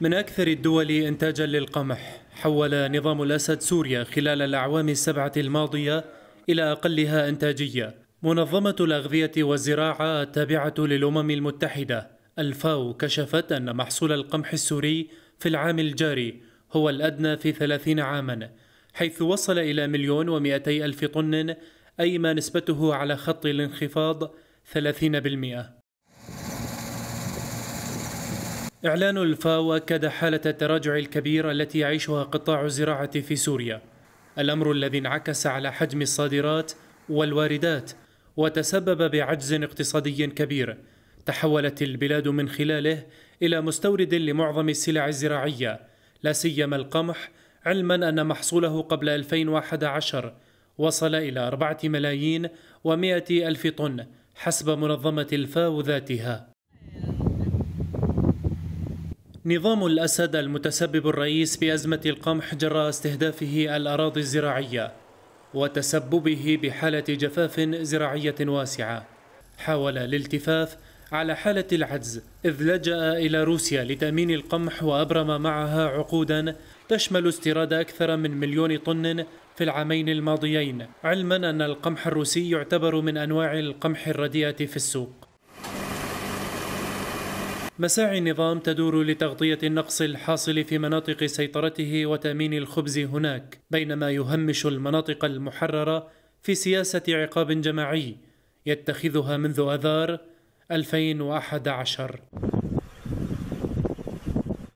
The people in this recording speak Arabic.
من أكثر الدول إنتاجا للقمح حول نظام الأسد سوريا خلال الأعوام السبعة الماضية إلى أقلها إنتاجية منظمة الأغذية والزراعة التابعة للأمم المتحدة الفاو كشفت أن محصول القمح السوري في العام الجاري هو الأدنى في ثلاثين عاما حيث وصل إلى مليون ومئتي ألف طن أي ما نسبته على خط الانخفاض 30% إعلان الفاو أكد حالة التراجع الكبير التي يعيشها قطاع الزراعة في سوريا الأمر الذي انعكس على حجم الصادرات والواردات وتسبب بعجز اقتصادي كبير تحولت البلاد من خلاله إلى مستورد لمعظم السلع الزراعية لا سيما القمح علما أن محصوله قبل 2011 وصل إلى 4 ملايين و100 ألف طن حسب منظمة الفاو ذاتها نظام الأسد المتسبب الرئيس بأزمة القمح جراء استهدافه الأراضي الزراعية وتسببه بحالة جفاف زراعية واسعة حاول الالتفاف على حالة العجز إذ لجأ إلى روسيا لتأمين القمح وأبرم معها عقودا تشمل استيراد أكثر من مليون طن في العامين الماضيين علما أن القمح الروسي يعتبر من أنواع القمح الرديئة في السوق مساعي النظام تدور لتغطية النقص الحاصل في مناطق سيطرته وتأمين الخبز هناك بينما يهمش المناطق المحررة في سياسة عقاب جماعي يتخذها منذ أذار 2011